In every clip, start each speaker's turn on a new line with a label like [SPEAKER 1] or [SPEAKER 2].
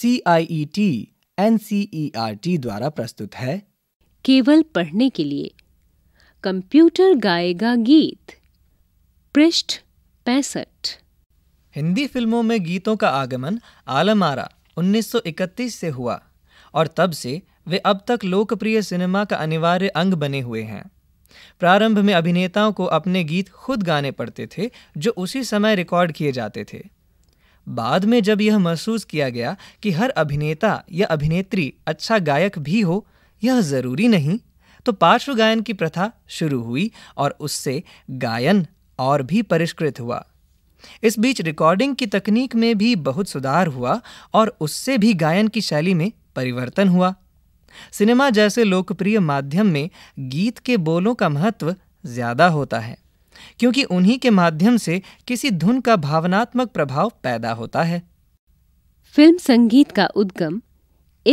[SPEAKER 1] C I E T N C E R T द्वारा प्रस्तुत है केवल पढ़ने के लिए कंप्यूटर गाएगा गीत
[SPEAKER 2] पृष्ठ पैंसठ हिंदी फिल्मों में गीतों का आगमन आलमारा 1931 से हुआ और तब से वे अब तक लोकप्रिय सिनेमा का अनिवार्य अंग बने हुए हैं प्रारंभ में अभिनेताओं को अपने गीत खुद गाने पड़ते थे जो उसी समय रिकॉर्ड किए जाते थे बाद में जब यह महसूस किया गया कि हर अभिनेता या अभिनेत्री अच्छा गायक भी हो यह ज़रूरी नहीं तो पार्श्व गायन की प्रथा शुरू हुई और उससे गायन और भी परिष्कृत हुआ इस बीच रिकॉर्डिंग की तकनीक में भी बहुत सुधार हुआ और उससे भी गायन की शैली में परिवर्तन हुआ सिनेमा जैसे लोकप्रिय माध्यम में गीत के बोलों का महत्व ज़्यादा होता है क्योंकि उन्हीं के माध्यम से किसी धुन का भावनात्मक प्रभाव पैदा होता है
[SPEAKER 1] फिल्म संगीत का उद्गम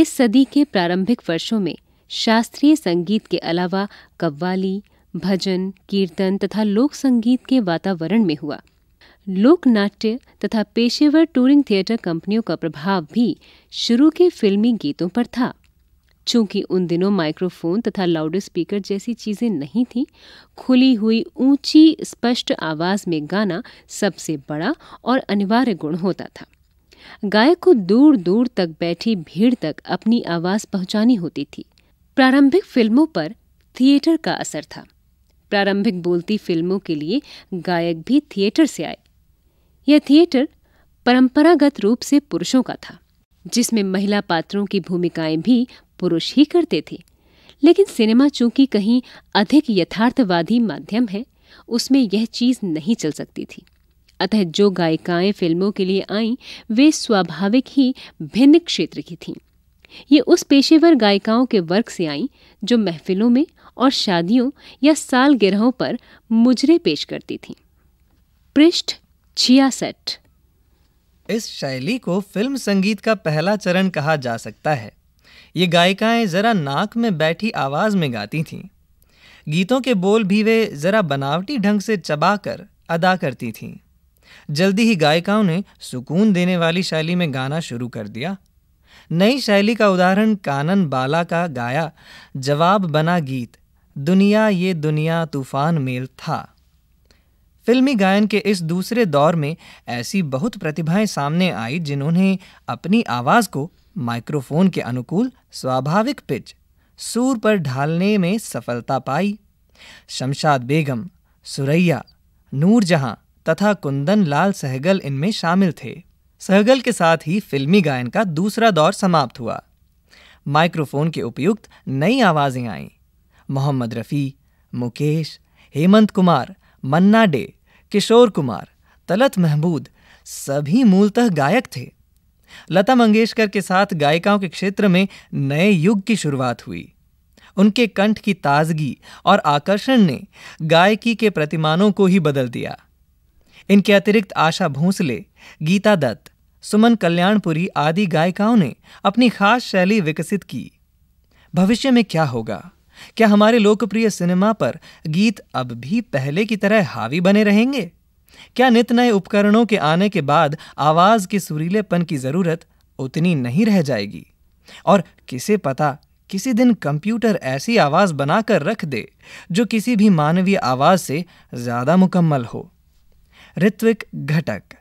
[SPEAKER 1] इस सदी के प्रारंभिक वर्षों में शास्त्रीय संगीत के अलावा कव्वाली भजन कीर्तन तथा लोक संगीत के वातावरण में हुआ लोक नाट्य तथा पेशेवर टूरिंग थिएटर कंपनियों का प्रभाव भी शुरू के फिल्मी गीतों पर था चूंकि उन दिनों माइक्रोफोन तथा लाउड स्पीकर जैसी चीज़ें नहीं थीं खुली हुई ऊंची स्पष्ट आवाज़ में गाना सबसे बड़ा और अनिवार्य गुण होता था गायक को दूर दूर तक बैठी भीड़ तक अपनी आवाज़ पहुंचानी होती थी प्रारंभिक फिल्मों पर थिएटर का असर था प्रारंभिक बोलती फिल्मों के लिए गायक भी थिएटर से आए यह थिएटर परंपरागत रूप से पुरुषों का था जिसमें महिला पात्रों की भूमिकाएं भी पुरुष ही करते थे लेकिन सिनेमा चूंकि कहीं अधिक यथार्थवादी माध्यम है उसमें यह चीज नहीं चल सकती थी अतः जो गायिकाएं फिल्मों के लिए आईं वे स्वाभाविक ही भिन्न क्षेत्र की थीं ये उस पेशेवर गायिकाओं के वर्ग से आईं जो महफिलों में और शादियों या सालगिरहों पर मुजरे पेश करती थीं
[SPEAKER 2] पृष्ठ छियासठ इस शैली को फिल्म संगीत का पहला चरण कहा जा सकता है ये गायिकाएं ज़रा नाक में बैठी आवाज़ में गाती थीं गीतों के बोल भी वे ज़रा बनावटी ढंग से चबाकर अदा करती थीं जल्दी ही गायिकाओं ने सुकून देने वाली शैली में गाना शुरू कर दिया नई शैली का उदाहरण कानन बाला का गाया जवाब बना गीत दुनिया ये दुनिया तूफान मेल था फिल्मी गायन के इस दूसरे दौर में ऐसी बहुत प्रतिभाएं सामने आई जिन्होंने अपनी आवाज़ को माइक्रोफोन के अनुकूल स्वाभाविक पिच सूर पर ढालने में सफलता पाई शमशाद बेगम सुरैया नूरजहां तथा कुंदन लाल सहगल इनमें शामिल थे सहगल के साथ ही फिल्मी गायन का दूसरा दौर समाप्त हुआ माइक्रोफोन के उपयुक्त नई आवाज़ें आईं मोहम्मद रफ़ी मुकेश हेमंत कुमार मन्ना डे किशोर कुमार तलत महमूद सभी मूलतः गायक थे लता मंगेशकर के साथ गायिकाओं के क्षेत्र में नए युग की शुरुआत हुई उनके कंठ की ताजगी और आकर्षण ने गायकी के प्रतिमानों को ही बदल दिया इनके अतिरिक्त आशा भोंसले गीता दत्त सुमन कल्याणपुरी आदि गायिकाओं ने अपनी खास शैली विकसित की भविष्य में क्या होगा क्या हमारे लोकप्रिय सिनेमा पर गीत अब भी पहले की तरह हावी बने रहेंगे क्या नित नए उपकरणों के आने के बाद आवाज के सुरीलेपन की जरूरत उतनी नहीं रह जाएगी और किसे पता किसी दिन कंप्यूटर ऐसी आवाज बनाकर रख दे जो किसी भी मानवीय आवाज से ज्यादा मुकम्मल हो ऋत्विक घटक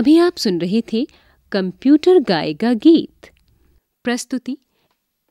[SPEAKER 1] अभी आप सुन रहे थे कंप्यूटर गाएगा गीत प्रस्तुति